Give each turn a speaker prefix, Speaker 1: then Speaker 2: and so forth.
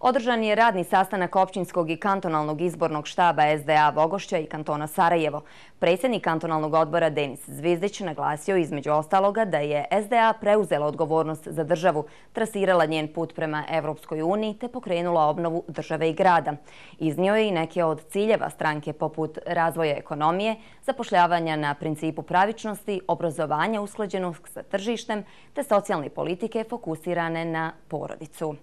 Speaker 1: Održan je radni sastanak općinskog i kantonalnog izbornog štaba SDA Vogošća i kantona Sarajevo. Predsjednik kantonalnog odbora Denis Zvizdić naglasio između ostaloga da je SDA preuzela odgovornost za državu, trasirala njen put prema Evropskoj uniji te pokrenula obnovu države i grada. Iznio je i neke od ciljeva stranke poput razvoja ekonomije, zapošljavanja na principu pravičnosti, obrazovanja uskladženog sa tržištem te socijalne politike fokusirane na porodicu.